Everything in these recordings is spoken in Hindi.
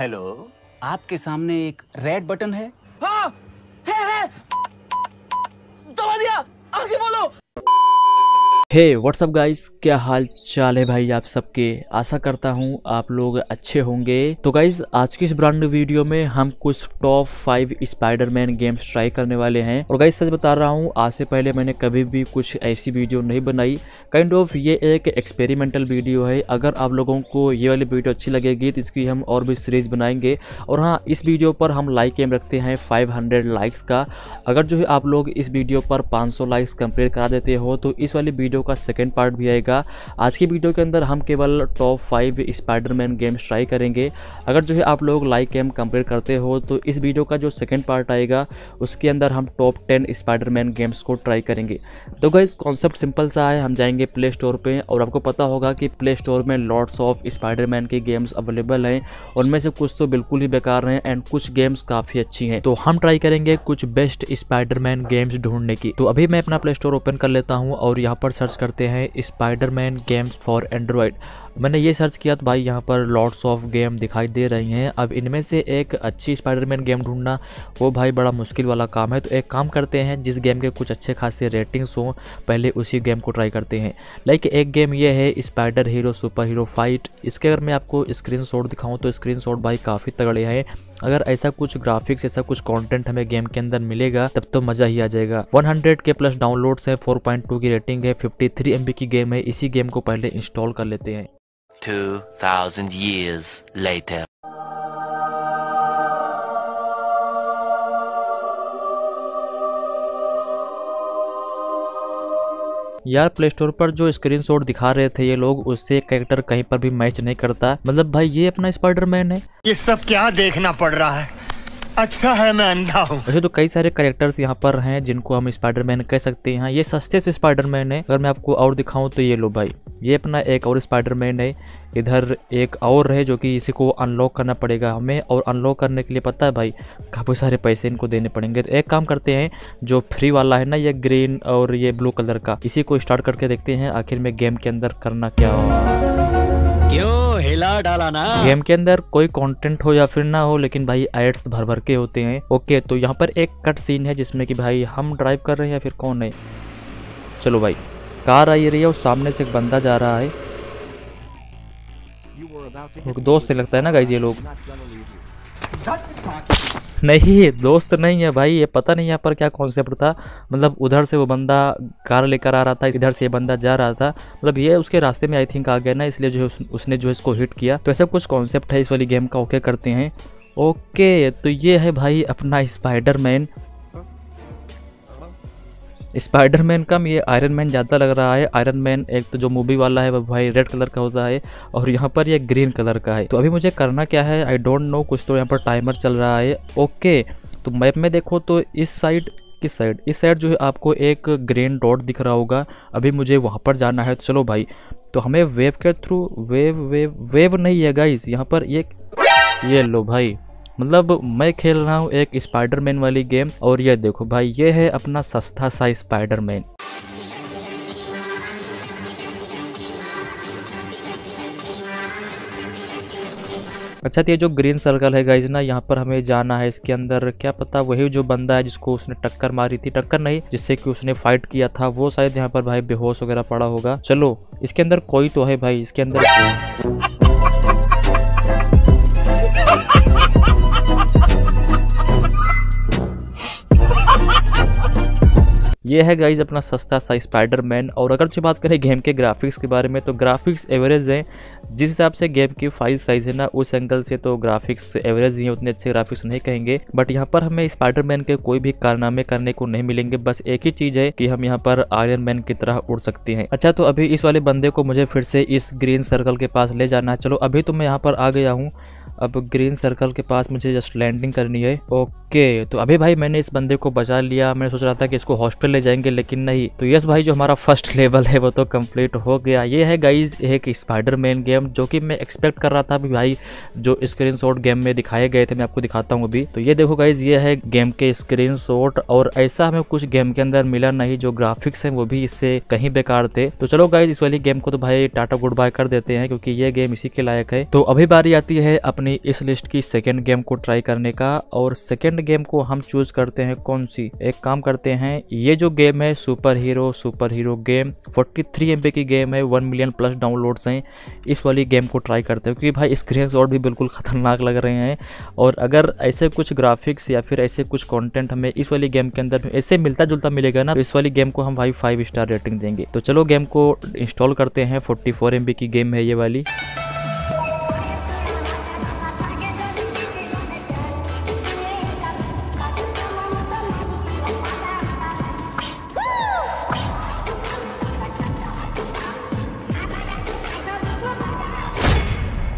हेलो आपके सामने एक रेड बटन है हाँ है है दबा दिया आगे बोलो हे व्हाट्सअप गाइस क्या हाल चाल है भाई आप सबके आशा करता हूँ आप लोग अच्छे होंगे तो गाइस आज की इस ब्रांड वीडियो में हम कुछ top five Spiderman games try करने वाले हैं और गाइस सच बता रहा हूँ आज से पहले मैंने कभी भी कुछ ऐसी वीडियो नहीं बनाई काइंड ऑफ ये एक एक्सपेरिमेंटल वीडियो है अगर आप लोगों को ये वाली वीडियो अच्छी लगेगी तो इसकी हम और भी सीरीज बनाएंगे और हाँ इस वीडियो पर हम लाइक एम रखते हैं फाइव लाइक्स का अगर जो है आप लोग इस वीडियो पर पाँच लाइक्स कंप्लीट करा देते हो तो इस वाली वीडियो वीडियो का सेकेंड पार्ट भी आएगा आज की वीडियो के अंदर हम केवल top five Spiderman games try करेंगे अगर जो है आप लोग लाइक एम कंप्लीट करते हो तो इस वीडियो का जो सेकेंड पार्ट आएगा उसके अंदर हम टॉप टेन स्पाइडरमैन गेम्स को ट्राई करेंगे तो गाइज कॉन्सेप्ट सिंपल सा है हम जाएंगे प्ले स्टोर पर और आपको पता होगा कि प्ले स्टोर में लॉर्ड्स ऑफ स्पाइडरमैन के गेम्स अवेलेबल हैं उनमें से कुछ तो बिल्कुल ही बेकार हैं एंड कुछ गेम्स काफ़ी अच्छी हैं तो हम ट्राई करेंगे कुछ बेस्ट स्पाइडरमैन गेम्स ढूंढने की तो अभी मैं अपना प्ले स्टोर ओपन कर लेता हूँ और यहाँ पर सर्च सर्च करते हैं Spider Man games for Android मैंने ये सर्च किया तो भाई यहाँ पर लॉट्स ऑफ गेम दिखाई दे रही हैं अब इनमें से एक अच्छी स्पाइडरमैन गेम ढूंढना वो भाई बड़ा मुश्किल वाला काम है तो एक काम करते हैं जिस गेम के कुछ अच्छे खासे रेटिंग्स हों पहले उसी गेम को ट्राई करते हैं लाइक एक गेम ये है spider hero super hero fight इसके अगर मैं आपको स्क्रीन दिखाऊँ तो स्क्रीन भाई काफ़ी तगड़े हैं अगर ऐसा कुछ ग्राफिक्स ऐसा कुछ कंटेंट हमें गेम के अंदर मिलेगा तब तो मजा ही आ जाएगा 100 के प्लस डाउनलोड्स है 4.2 की रेटिंग है 53 थ्री की गेम है इसी गेम को पहले इंस्टॉल कर लेते हैं यार प्ले स्टोर पर जो स्क्रीन दिखा रहे थे ये लोग उससे कैरेक्टर कहीं पर भी मैच नहीं करता मतलब भाई ये अपना स्पाइडरमैन है ये सब क्या देखना पड़ रहा है अच्छा है मैं अंधा हूँ वैसे तो कई सारे करेक्टर्स यहाँ पर हैं जिनको हम स्पाइडर मैन कह सकते हैं ये सस्ते से स्पाइडर मैन है अगर मैं आपको और दिखाऊँ तो ये लो भाई ये अपना एक और स्पाइडर मैन है इधर एक और है जो कि इसी को अनलॉक करना पड़ेगा हमें और अनलॉक करने के लिए पता है भाई काफ़ी सारे पैसे इनको देने पड़ेंगे तो एक काम करते हैं जो फ्री वाला है ना ये ग्रीन और ये ब्लू कलर का इसी को स्टार्ट करके देखते हैं आखिर में गेम के अंदर करना क्या होगा क्यों हिला डाला ना गेम के अंदर कोई कंटेंट हो या फिर ना हो लेकिन भाई एड्स भर भर के होते हैं ओके तो यहाँ पर एक कट सीन है जिसमें कि भाई हम ड्राइव कर रहे हैं या फिर कौन है चलो भाई कार आई रही है और सामने से एक बंदा जा रहा है दोस्त लगता है ना गाइज ये लोग नहीं दोस्त नहीं है भाई ये पता नहीं यहाँ पर क्या कॉन्सेप्ट था मतलब उधर से वो बंदा कार लेकर आ रहा था इधर से ये बंदा जा रहा था मतलब ये उसके रास्ते में आई थिंक आ गया ना इसलिए जो है उसने जो इसको हिट किया तो ऐसा कुछ कॉन्सेप्ट है इस वाली गेम का ओके करते हैं ओके तो ये है भाई अपना स्पाइडर मैन मैन का ये आयरन मैन ज़्यादा लग रहा है आयरन मैन एक तो जो मूवी वाला है वो भाई रेड कलर का होता है और यहाँ पर ये ग्रीन कलर का है तो अभी मुझे करना क्या है आई डोंट नो कुछ तो यहाँ पर टाइमर चल रहा है ओके तो मैप में देखो तो इस साइड किस साइड इस साइड जो है आपको एक ग्रीन डॉट दिख रहा होगा अभी मुझे वहाँ पर जाना है तो चलो भाई तो हमें वेव के थ्रू वेव वेव वेव नहीं है गाइज यहाँ पर ये ये लो भाई मतलब मैं खेल रहा हूँ एक स्पाइडरमैन वाली गेम और ये देखो भाई ये है अपना सस्ता सा स्पाइडरमैन अच्छा तो ये जो ग्रीन सर्कल है गाइज ना यहाँ पर हमें जाना है इसके अंदर क्या पता वही जो बंदा है जिसको उसने टक्कर मारी थी टक्कर नहीं जिससे कि उसने फाइट किया था वो शायद यहाँ पर भाई बेहोश वगैरह पड़ा होगा चलो इसके अंदर कोई तो है भाई इसके अंदर ये है गाइज अपना सस्ता सा स्पाइडर मैन और अगर जो बात करें गेम के ग्राफिक्स के बारे में तो ग्राफिक्स एवरेज हैं जिस हिसाब से गेम की फाइल साइज है ना उस एंगल से तो ग्राफिक्स एवरेज ही है उतने अच्छे ग्राफिक्स नहीं कहेंगे बट यहाँ पर हमें स्पाइडर मैन के कोई भी कारनामे करने को नहीं मिलेंगे बस एक ही चीज़ है कि हम यहाँ पर आयरन मैन की तरह उड़ सकते हैं अच्छा तो अभी इस वाले बंदे को मुझे फिर से इस ग्रीन सर्कल के पास ले जाना है चलो अभी तो मैं यहाँ पर आ गया हूँ अब ग्रीन सर्कल के पास मुझे जस्ट लैंडिंग करनी है ओके ओके तो अभी भाई मैंने इस बंदे को बचा लिया मैं सोच रहा था कि इसको हॉस्पिटल ले जाएंगे लेकिन नहीं तो यस भाई जो हमारा फर्स्ट लेवल है वो तो कंप्लीट हो गया ये है गाइज एक स्पाइडर मैन गेम जो कि मैं एक्सपेक्ट कर रहा था अभी भाई जो स्क्रीन गेम में दिखाए गए थे मैं आपको दिखाता हूँ अभी तो ये देखो गाइज ये है गेम के स्क्रीन और ऐसा हमें कुछ गेम के अंदर मिला नहीं जो ग्राफिक्स है वो भी इससे कहीं बेकार थे तो चलो गाइज इस वाली गेम को तो भाई टाटा गुड बाय कर देते हैं क्योंकि ये गेम इसी के लायक है तो अभी बारी आती है अपनी इस लिस्ट की सेकेंड गेम को ट्राई करने का और सेकेंड सेकंड गेम को हम चूज करते हैं कौन सी एक काम करते हैं ये जो गेम है super hero super hero game 43 M की गेम है 1 मिलियन प्लस डाउनलोड्स हैं इस वाली गेम को ट्राई करते हैं क्योंकि भाई स्क्रीन शॉट भी बिल्कुल ख़तरनाक लग रहे हैं और अगर ऐसे कुछ ग्राफिक्स या फिर ऐसे कुछ कॉन्टेंट हमें इस वाली गेम के अंदर ऐसे मिलता जुलता मिलेगा ना तो इस वाली गेम को हम भाई फाइव स्टार रेटिंग देंगे तो चलो गेम को इंस्टॉल करते हैं फोर्टी फोर की गेम है ये वाली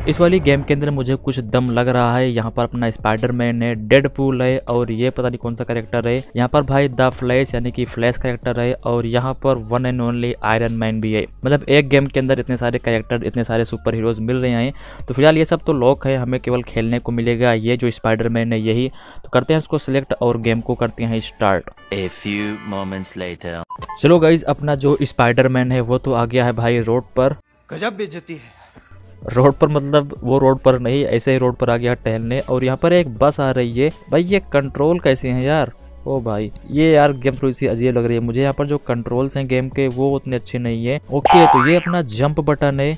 इस वाली गेम के अंदर मुझे कुछ दम लग रहा है यहाँ पर अपना स्पाइडरमैन है डेड है और ये पता नहीं कौन सा करेक्टर है यहाँ पर भाई द फ्लैश यानी कि फ्लैश करेक्टर है और यहाँ पर one and only Iron Man भी है मतलब एक गेम के अंदर इतने सारे करेक्टर इतने सारे सुपर हीरोज मिल रहे हैं तो फिलहाल ये सब तो लॉक है हमें केवल खेलने को मिलेगा ये जो मैन है यही तो करते हैं उसको सिलेक्ट और गेम को करते हैं स्टार्ट चलो गाइज अपना जो मैन है वो तो आ गया है भाई रोड पर गजब बेचती है रोड पर मतलब वो रोड पर नहीं ऐसे ही रोड पर आ गया टहलने और यहाँ पर एक बस आ रही है भाई ये कंट्रोल कैसे हैं यार ओ भाई ये यार गेम थोड़ी सी अजीब लग रही है मुझे यहाँ पर जो कंट्रोल्स हैं गेम के वो उतने अच्छे नहीं है ओके तो ये अपना जंप बटन है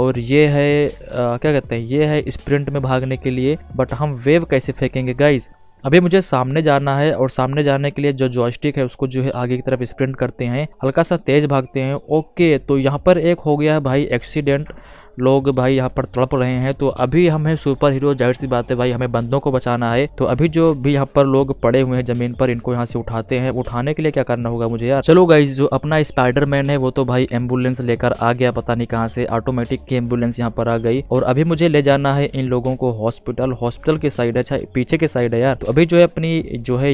और ये है आ, क्या कहते हैं ये है स्प्रिंट में भागने के लिए बट हम वेव कैसे फेंकेंगे गाइज अभी मुझे सामने जाना है और सामने जाने के लिए जो जॉयस्टिक है उसको जो है आगे की तरफ स्प्रिंट करते हैं हल्का सा तेज भागते हैं ओके तो यहाँ पर एक हो गया है भाई एक्सीडेंट लोग भाई यहाँ पर तड़प रहे हैं तो अभी हमें सुपर हीरो जाहिर सी बात है भाई हमें बंदों को बचाना है तो अभी जो भी यहाँ पर लोग पड़े हुए हैं जमीन पर इनको यहाँ से उठाते हैं उठाने के लिए क्या करना होगा मुझे यार चलो गाइज जो अपना स्पाइडरमैन है वो तो भाई एम्बुलेंस लेकर आ गया पता नहीं कहाँ से ऑटोमेटिक की एम्बुलेंस यहाँ पर आ गई और अभी मुझे ले जाना है इन लोगों को हॉस्पिटल हॉस्पिटल के साइड अच्छा पीछे के साइड है यार तो अभी जो है अपनी जो है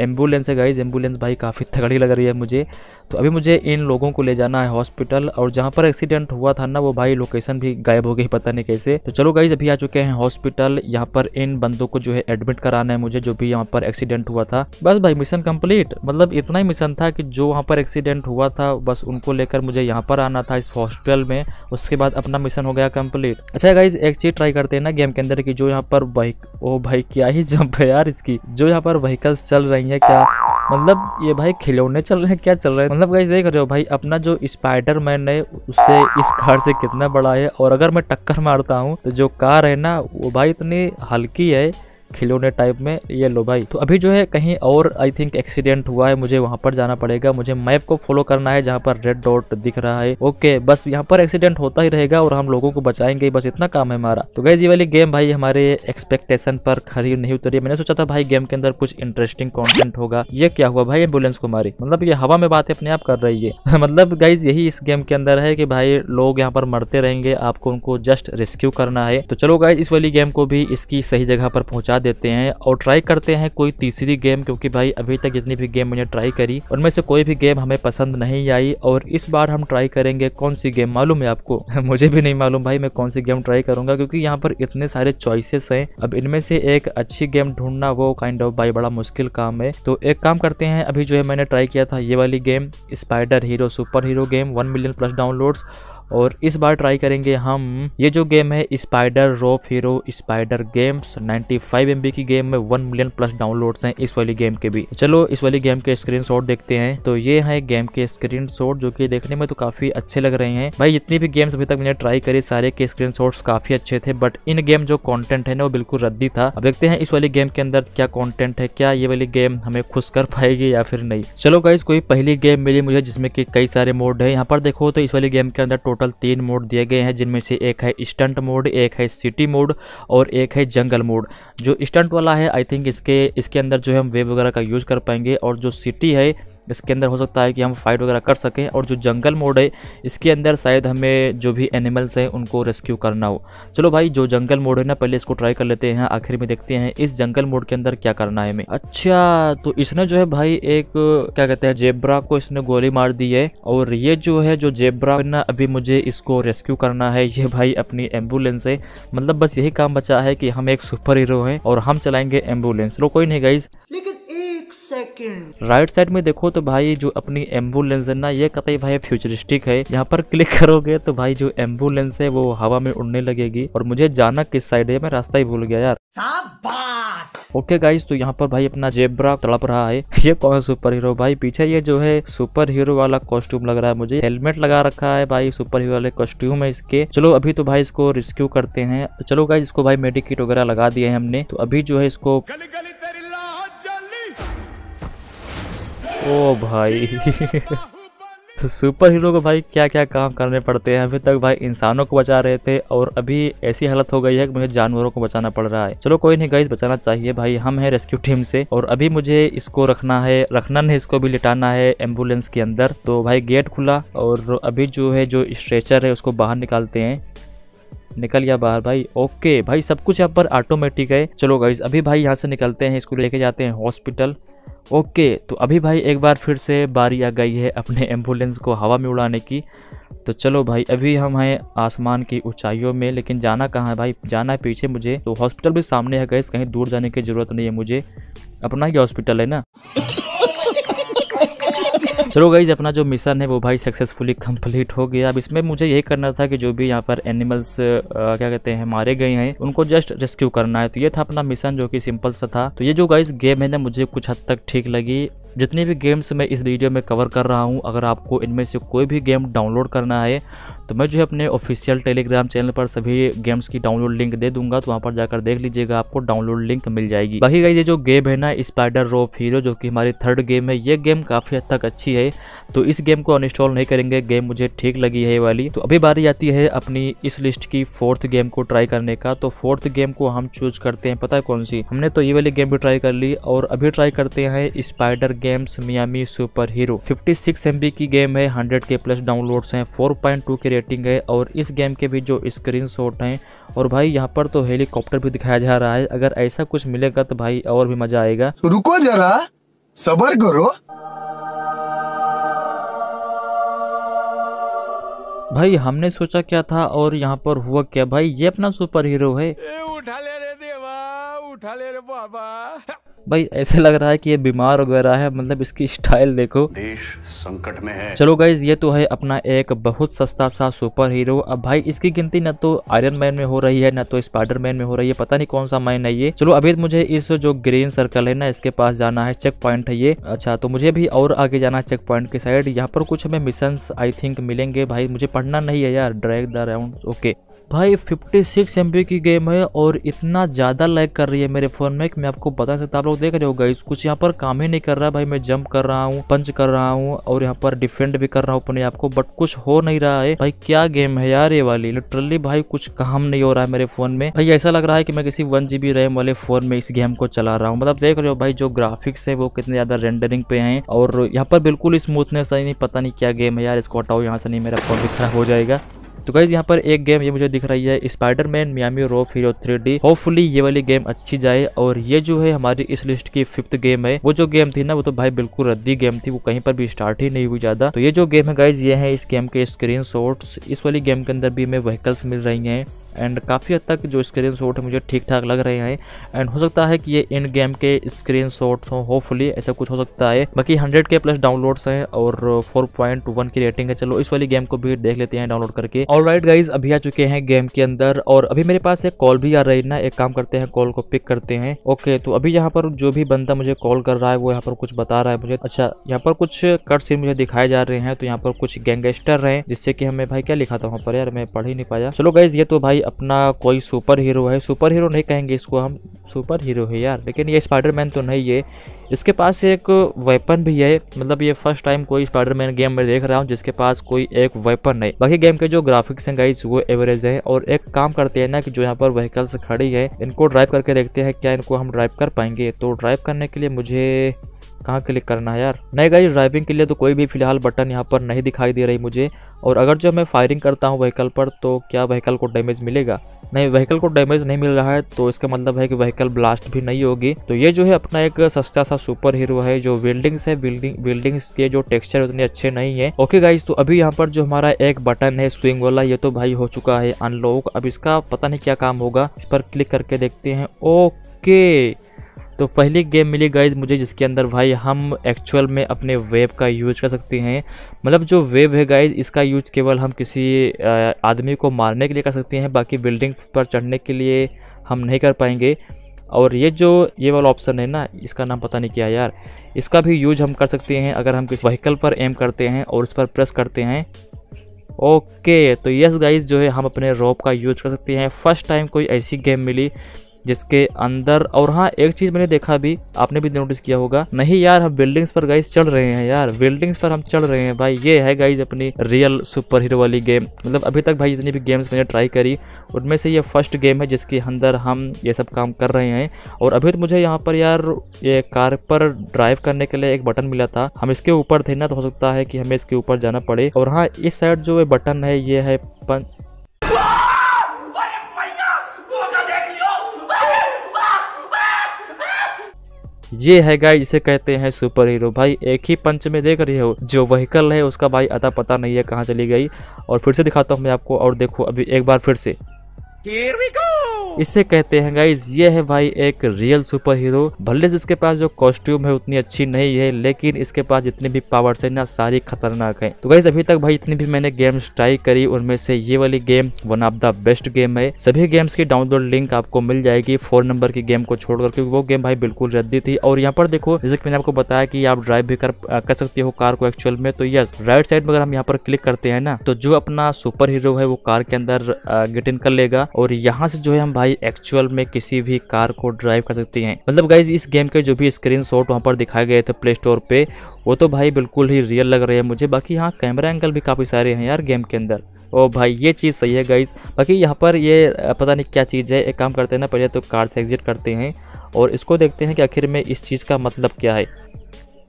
एम्बुलेंस है गाइज एम्बुलेंस भाई काफ़ी तगड़ी लग रही है मुझे तो अभी मुझे इन लोगों को ले जाना है हॉस्पिटल और जहाँ पर एक्सीडेंट हुआ था ना वो भाई लोकेशन भी ही गायब हो गई पता नहीं कैसे तो चलो गाइज अभी आ चुके हैं हॉस्पिटल यहाँ पर इन बंदों को जो है एडमिट कराना है मुझे जो भी यहाँ पर एक्सीडेंट हुआ था बस भाई मिशन कम्प्लीट मतलब इतना ही मिशन था कि जो वहाँ पर एक्सीडेंट हुआ था बस उनको लेकर मुझे यहाँ पर आना था इस हॉस्पिटल में उसके बाद अपना मिशन हो गया कम्प्लीट अच्छा गाइज एक चीज ट्राई करते हैं ना गेम के अंदर की जो यहाँ पर बाइक ओ भाई क्या ही जब है यार इसकी जो यहाँ पर व्हीकल्स चल रही है क्या मतलब ये भाई खिलौने चल रहे हैं क्या चल रहे हैं मतलब गाइज देख रहे हो भाई अपना जो स्पाइडर मैन है उससे इस कार से कितना बड़ा है और अगर मैं टक्कर मारता हूँ तो जो कार है ना वो भाई इतनी हल्की है खिलौने टाइप में ये लो भाई तो अभी जो है कहीं और आई थिंक एक्सीडेंट हुआ है मुझे वहां पर जाना पड़ेगा मुझे मैप को फॉलो करना है जहाँ पर रेड डॉट दिख रहा है ओके बस यहाँ पर एक्सीडेंट होता ही रहेगा और हम लोगों को बचाएंगे बस इतना काम है हमारा तो गैस ये वाली गेम भाई हमारे एक्सपेक्टेशन पर खरी नहीं उतरी मैंने सोचा था भाई गेम के अंदर कुछ इंटरेस्टिंग कॉन्टेंट होगा ये क्या हुआ भाई एम्बुलेंस को मारी मतलब ये हवा में बातें अपने आप कर रही है मतलब गाइज यही इस गेम के अंदर है कि भाई लोग यहाँ पर मरते रहेंगे आपको उनको जस्ट रेस्क्यू करना है तो चलो गाइज इस वाली गेम को भी इसकी सही जगह पर पहुंचा हटा देते हैं और ट्राई करते हैं कोई तीसरी गेम क्योंकि भाई अभी तक जितनी भी गेम मैंने ट्राई करी उनमें से कोई भी गेम हमें पसंद नहीं आई और इस बार हम ट्राई करेंगे कौन सी गेम मालूम है आपको मुझे भी नहीं मालूम भाई मैं कौन सी गेम ट्राई करूंगा क्योंकि यहाँ पर इतने सारे चॉइसेस हैं अब इनमें से एक अच्छी गेम ढूंढना वो काइंड ऑफ भाई बड़ा मुश्किल काम है तो एक काम करते हैं अभी जो है मैंने ट्राई किया था ये वाली game spider hero super hero game one million plus downloads और इस बार ट्राई करेंगे हम ये जो गेम है spider rope hero spider games 95 MB की गेम में 1 मिलियन प्लस डाउनलोड्स हैं इस वाली गेम के भी चलो इस वाली गेम के शॉट देखते हैं तो ये है गेम के शॉट जो कि देखने में तो काफी अच्छे लग रहे हैं भाई जितनी भी गेम्स अभी तक मैंने ट्राई करी सारे के स्क्रीन काफी अच्छे थे बट इन गेम जो कॉन्टेंट है ना वो बिल्कुल रद्दी था अब देखते हैं इस वाली गेम के अंदर क्या कॉन्टेंट है क्या ये वाली गेम हमें खुश कर पाएगी या फिर नहीं चलो गाइज कोई पहली गेम मिली मुझे जिसमें की कई सारे मोड है यहाँ पर देखो तो इस वाली गेम के अंदर टोटल टोटल तीन मोड दिए गए हैं जिनमें से एक है स्टंट मोड एक है सिटी मोड और एक है जंगल मोड जो स्टंट वाला है आई थिंक इसके इसके अंदर जो है हम वेव वगैरह का यूज़ कर पाएंगे और जो सिटी है इसके अंदर हो सकता है कि हम फाइट वगैरह कर सकें और जो जंगल मोड है इसके अंदर शायद हमें जो भी एनिमल्स हैं उनको रेस्क्यू करना हो चलो भाई जो जंगल मोड है ना पहले इसको ट्राई कर लेते हैं आखिर में देखते हैं इस जंगल मोड के अंदर क्या करना है हमें अच्छा तो इसने जो है भाई एक क्या कहते हैं जेब्रा को इसने गोली मार दी है और ये जो है जो जेब्रा ना अभी मुझे इसको रेस्क्यू करना है ये भाई अपनी एम्बुलेंस है मतलब बस यही काम बचा है कि हम एक सुपर हीरो हैं और हम चलाएंगे एम्बुलेंस लो कोई नहीं गाइज लेकिन राइट साइड में देखो तो भाई जो अपनी एम्बुलेंस है ना ये कतई भाई फ्यूचरिस्टिक है यहाँ पर क्लिक करोगे तो भाई जो एम्बुलेंस है वो हवा में उड़ने लगेगी और मुझे जाना किस साइड है मैं रास्ता ही भूल गया यार ओके okay गाइस तो यहाँ पर भाई अपना जेब्रा तड़प रहा है ये कौन सुपर हीरो भाई पीछे ये जो है सुपर हीरो वाला कॉस्ट्यूम लग रहा है मुझे हेलमेट लगा रखा है भाई सुपर हीरो वाले कॉस्ट्यूम है इसके चलो अभी तो भाई इसको रेस्क्यू करते हैं चलो गाइस इसको भाई मेडिकेट वगैरह लगा दिए हमने तो अभी जो है इसको गली गली ओ भाई सुपर हीरो को भाई क्या क्या काम करने पड़ते हैं अभी तक भाई इंसानों को बचा रहे थे और अभी ऐसी हालत हो गई है कि मुझे जानवरों को बचाना पड़ रहा है चलो कोई नहीं गाइस बचाना चाहिए भाई हम है रेस्क्यू टीम से और अभी मुझे इसको रखना है रखना नहीं इसको भी लिटाना है एम्बुलेंस के अंदर तो भाई गेट खुला और अभी जो है जो स्ट्रेचर है उसको बाहर निकालते हैं निकल गया बाहर भाई ओके भाई सब कुछ यहाँ पर ऑटोमेटिक है चलो गाइज अभी भाई यहाँ से निकलते हैं इसको लेके जाते हैं हॉस्पिटल ओके तो अभी भाई एक बार फिर से बारी आ गई है अपने एम्बुलेंस को हवा में उड़ाने की तो चलो भाई अभी हम हैं आसमान की ऊंचाइयों में लेकिन जाना कहाँ है भाई जाना है पीछे मुझे तो हॉस्पिटल भी सामने है गए कहीं दूर जाने की ज़रूरत नहीं है मुझे अपना ही हॉस्पिटल है ना चलो गाइज अपना जो मिशन है वो भाई सक्सेसफुली कंप्लीट हो गया अब इसमें मुझे यही करना था कि जो भी यहाँ पर एनिमल्स क्या कहते हैं मारे गए हैं उनको जस्ट रेस्क्यू करना है तो ये था अपना मिशन जो कि सिंपल सा था तो ये जो गाइज गेम है ना मुझे कुछ हद तक ठीक लगी जितनी भी गेम्स मैं इस वीडियो में कवर कर रहा हूँ अगर आपको इनमें से कोई भी गेम डाउनलोड करना है तो मैं जो है अपने ऑफिशियल टेलीग्राम चैनल पर सभी गेम्स की डाउनलोड लिंक दे दूंगा तो वहाँ पर जाकर देख लीजिएगा आपको डाउनलोड लिंक मिल जाएगी बाकी ये जो गेम है ना स्पाइडर रोफ हीरो जो कि हमारी थर्ड गेम है ये गेम काफ़ी हद तक अच्छी है तो इस गेम को अनइंस्टॉल नहीं करेंगे गेम मुझे ठीक लगी है वाली तो अभी बारी आती है अपनी इस लिस्ट की फोर्थ गेम को ट्राई करने का तो फोर्थ गेम को हम चूज करते हैं पता है कौन सी हमने तो ये वाली गेम भी ट्राई कर ली और अभी ट्राई करते हैं spider games Miami super hero fifty six की गेम है हंड्रेड के प्लस डाउनलोड्स हैं फोर पॉइंट टू के सेटिंग है और इस गेम के भी जो स्क्रीन शॉट हैं और भाई यहाँ पर तो हेलीकॉप्टर भी दिखाया जा रहा है अगर ऐसा कुछ मिलेगा तो भाई और भी मजा आएगा तो रुको जरा सबर करो भाई हमने सोचा क्या था और यहाँ पर हुआ क्या भाई ये अपना सुपर हीरो है उठा ले रे देवा उठा ले रे बाबा भाई ऐसे लग रहा है कि ये बीमार वगैरह है मतलब इसकी स्टाइल देखो देश संकट में है चलो गाइज ये तो है अपना एक बहुत सस्ता सा सुपर हीरो अब भाई इसकी गिनती ना तो आयरन मैन में हो रही है ना तो स्पाइडर मैन में हो रही है पता नहीं कौन सा मैन है ये चलो अभी तो मुझे इस जो ग्रीन सर्कल है ना इसके पास जाना है चेक पॉइंट है ये अच्छा तो मुझे भी और आगे जाना है चेक पॉइंट के साइड यहाँ पर कुछ हमें मिशन आई थिंक मिलेंगे भाई मुझे पढ़ना नहीं है यार ड्रैग द राउंड ओके भाई 56 सिक्स की गेम है और इतना ज़्यादा लैग कर रही है मेरे फ़ोन में मैं आपको बता सकता आप लोग देख रहे हो गई कुछ यहाँ पर काम ही नहीं कर रहा भाई मैं जंप कर रहा हूँ पंच कर रहा हूँ और यहाँ पर डिफेंड भी कर रहा हूँ अपने आपको बट कुछ हो नहीं रहा है भाई क्या गेम है यार ये वाली लिटरली भाई कुछ काम नहीं हो रहा है मेरे फ़ोन में भाई ऐसा लग रहा है कि मैं किसी वन जी रैम वाले फ़ोन में इस गेम को चला रहा हूँ मतलब देख रहे हो भाई जो ग्राफिक्स है वो कितने ज़्यादा रेंडरिंग पे हैं और यहाँ पर बिल्कुल स्मूथनेस नहीं पता नहीं क्या गेम है यार इसको हटाओ यहाँ से नहीं मेरा फोन भी खराब हो जाएगा तो गाइज यहाँ पर एक गेम ये मुझे दिख रही है स्पाइडरमैन मियामी रो फिर थ्री डी होपफुली ये वाली गेम अच्छी जाए और ये जो है हमारी इस लिस्ट की फिफ्थ गेम है वो जो गेम थी ना वो तो भाई बिल्कुल रद्दी गेम थी वो कहीं पर भी स्टार्ट ही नहीं हुई ज्यादा तो ये जो गेम है गाइज ये है इस गेम के स्क्रीन इस वाली गेम के अंदर भी हमें व्हीकल्स मिल रही है एंड काफ़ी हद तक जो स्क्रीन शॉट है मुझे ठीक ठाक लग रहे हैं एंड हो सकता है कि ये इन गेम के स्क्रीन शॉट हों होपफुली ऐसा कुछ हो सकता है बाकी हंड्रेड के प्लस डाउनलोड्स हैं और 4.1 की रेटिंग है चलो इस वाली गेम को भी देख लेते हैं डाउनलोड करके और राइट गाइज अभी आ चुके हैं गेम के अंदर और अभी मेरे पास एक कॉल भी आ रही है ना एक काम करते हैं कॉल को पिक करते हैं ओके तो अभी यहाँ पर जो भी बंदा मुझे कॉल कर रहा है वो यहाँ पर कुछ बता रहा है मुझे अच्छा यहाँ पर कुछ कट सीन मुझे दिखाए जा रहे हैं तो यहाँ पर कुछ गैंगस्टर है जिससे कि हमें भाई क्या लिखा था वहाँ पर यार मैं पढ़ ही नहीं पाया चलो गाइज ये तो भाई भाई अपना कोई सुपर हीरो है सुपर हीरो नहीं कहेंगे इसको हम सुपर हीरो है यार लेकिन ये स्पाइडरमैन तो नहीं है इसके पास एक वेपन भी है मतलब ये फर्स्ट टाइम कोई स्पाइडरमैन गेम में देख रहा हूँ जिसके पास कोई एक वेपन नहीं बाकी गेम के जो ग्राफिक्स हैं गाइज वो एवरेज है और एक काम करते हैं ना कि जो यहाँ पर व्हीकल्स खड़ी है इनको ड्राइव करके देखते हैं क्या इनको हम ड्राइव कर पाएंगे तो ड्राइव करने के लिए मुझे कहाँ क्लिक करना है यार नहीं गाइज ड्राइविंग के लिए तो कोई भी फिलहाल बटन यहाँ पर नहीं दिखाई दे रही मुझे और अगर जब मैं फायरिंग करता हूँ व्हीकल पर तो क्या व्हीकल को डैमेज मिलेगा नहीं व्हीकल को डैमेज नहीं मिल रहा है तो इसका मतलब है कि व्हीकल ब्लास्ट भी नहीं होगी तो ये जो है अपना एक सस्ता सा सुपर हीरो है जो बिल्डिंग्स है बिल्डिंग्स के जो टेक्सचर उतने अच्छे नहीं है ओके गाइज तो अभी यहाँ पर जो हमारा एक बटन है स्विंग वाला ये तो भाई हो चुका है अनलॉक अब इसका पता नहीं क्या काम होगा इस पर क्लिक करके देखते हैं ओके तो पहली गेम मिली गाइज मुझे जिसके अंदर भाई हम एक्चुअल में अपने वेब का यूज कर सकते हैं मतलब जो वेब है गाइज इसका यूज केवल हम किसी आदमी को मारने के लिए कर सकते हैं बाकी बिल्डिंग पर चढ़ने के लिए हम नहीं कर पाएंगे और ये जो ये वाला ऑप्शन है ना इसका नाम पता नहीं क्या यार इसका भी यूज हम कर सकते हैं अगर हम किसी व्हीकल पर एम करते हैं और उस पर प्रेस करते हैं ओके तो यस गाइज जो है हम अपने रोप का यूज कर सकते हैं फर्स्ट टाइम कोई ऐसी गेम मिली जिसके अंदर और हाँ एक चीज मैंने देखा भी आपने भी नोटिस किया होगा नहीं यार हम बिल्डिंग्स पर गाइस चढ़ रहे हैं यार बिल्डिंग्स पर हम चढ़ रहे हैं भाई ये है गाइज अपनी रियल सुपर हीरो वाली गेम मतलब अभी तक भाई जितनी भी गेम्स मैंने ट्राई करी उनमें से ये फर्स्ट गेम है जिसके अंदर हम ये सब काम कर रहे हैं और अभी तो मुझे यहाँ पर यार ये कार पर ड्राइव करने के लिए एक बटन मिला था हम इसके ऊपर थे ना तो हो सकता है कि हमें इसके ऊपर जाना पड़े और हाँ इस साइड जो ये बटन है ये है पंच ये है गाइस इसे कहते हैं सुपर हीरो भाई एक ही पंच में देख रहे हो जो वहीकल है उसका भाई अता पता नहीं है कहाँ चली गई और फिर से दिखाता हूँ मैं आपको और देखो अभी एक बार फिर से Here we go! इसे कहते हैं गाइज ये है भाई एक रियल सुपर हीरो भले से इसके पास जो कॉस्ट्यूम है उतनी अच्छी नहीं है लेकिन इसके पास जितने भी पावर्स है ना सारी खतरनाक है तो गाइज अभी तक भाई इतनी भी मैंने गेम्स ट्राई करी उनमें से ये वाली game one of the best game है सभी गेम्स की डाउनलोड लिंक आपको मिल जाएगी फोर नंबर की गेम को छोड़कर क्योंकि वो गेम भाई बिल्कुल रद्दी थी और यहाँ पर देखो जैसे मैंने आपको बताया कि आप ड्राइव भी कर, कर सकते हो कार को एक्चुअल में तो यस राइट साइड में अगर हम यहाँ पर क्लिक करते हैं ना तो जो अपना सुपर हीरो है वो कार के अंदर गेट इन कर लेगा और यहाँ से जो है हम भाई भाई एक्चुअल में किसी भी कार को ड्राइव कर सकती है मतलब गाइज इस गेम के जो भी स्क्रीन शॉट वहाँ पर दिखाए गए थे प्ले स्टोर पे वो तो भाई बिल्कुल ही रियल लग रहे हैं मुझे बाकी यहाँ कैमरा एंगल भी काफ़ी सारे हैं यार गेम के अंदर ओ भाई ये चीज़ सही है गाइज बाकी यहाँ पर ये पता नहीं क्या चीज़ है एक काम करते हैं ना पहले तो कार से एग्जिट करते हैं और इसको देखते हैं कि आखिर में इस चीज़ का मतलब क्या है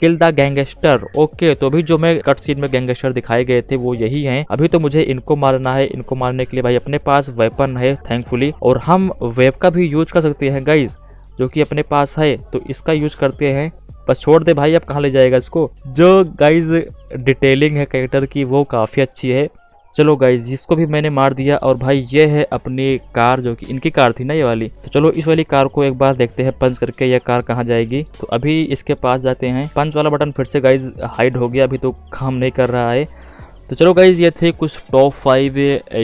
किल द गैंगस्टर ओके तो अभी जो मैं कट सीन में गैंगस्टर दिखाए गए थे वो यही है अभी तो मुझे इनको मारना है इनको मारने के लिए भाई अपने पास वेपन है थैंकफुली और हम वेब का भी यूज कर सकते हैं गाइज जो कि अपने पास है तो इसका यूज करते हैं बस छोड़ दे भाई अब कहाँ ले जाएगा इसको जो गाइज डिटेलिंग है कैरेक्टर की वो काफ़ी अच्छी है चलो गाइज इसको भी मैंने मार दिया और भाई ये है अपनी कार जो कि इनकी कार थी ना ये वाली तो चलो इस वाली कार को एक बार देखते हैं पंच करके ये कार कहाँ जाएगी तो अभी इसके पास जाते हैं पंच वाला बटन फिर से गाइज हाइड हो गया अभी तो काम नहीं कर रहा है तो चलो गाइज ये थे कुछ top five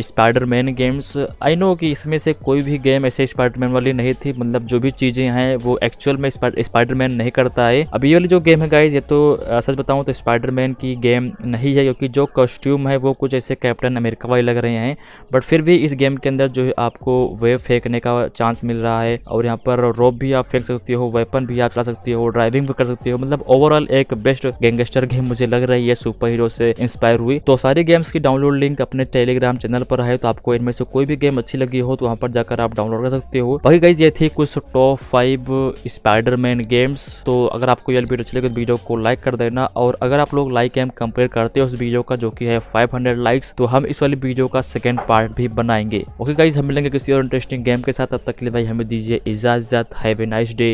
Spiderman games I know कि इसमें से कोई भी गेम ऐसे स्पाइडरमैन वाली नहीं थी मतलब जो भी चीज़ें हैं वो एक्चुअल में स्पाइडरमैन नहीं करता है अब ये वाली जो गेम है गाइज ये तो eh, सच बताऊँ तो स्पाइडरमैन की गेम नहीं है क्योंकि जो कॉस्ट्यूम है वो कुछ ऐसे कैप्टन अमेरिका वाले लग रहे हैं बट फिर भी इस गेम के अंदर जो है आपको वेव फेंकने का चांस मिल रहा है और यहाँ पर रोप भी आप फेंक सकते हो वेपन भी आप चला सकते हो ड्राइविंग भी कर सकते हो मतलब ओवरऑल एक बेस्ट गैंगस्टर गेम मुझे लग रही है सुपर हीरो से इंस्पायर हुई तो तो सारी गेम्स की डाउनलोड लिंक अपने टेलीग्राम चैनल पर है तो आपको इनमें से कोई भी गेम अच्छी लगी हो तो वहाँ पर जाकर आप डाउनलोड कर सकते हो बाकी गाइज ये थी कुछ टॉप फाइव स्पाइडरमैन गेम्स तो अगर आपको ये वीडियो अच्छी लगे तो वीडियो को लाइक कर देना और अगर आप लोग लाइक एम कंपेयर करते हो उस वीडियो का जो कि है 500 लाइक्स तो हम इस वाली वीडियो का सेकेंड पार्ट भी बनाएंगे ओके गाइज हम मिलेंगे किसी और इंटरेस्टिंग गेम के साथ अब तक के लिए भाई हमें दीजिए इजाजत have a nice day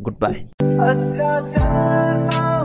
good bye अच्छा, अच्छा।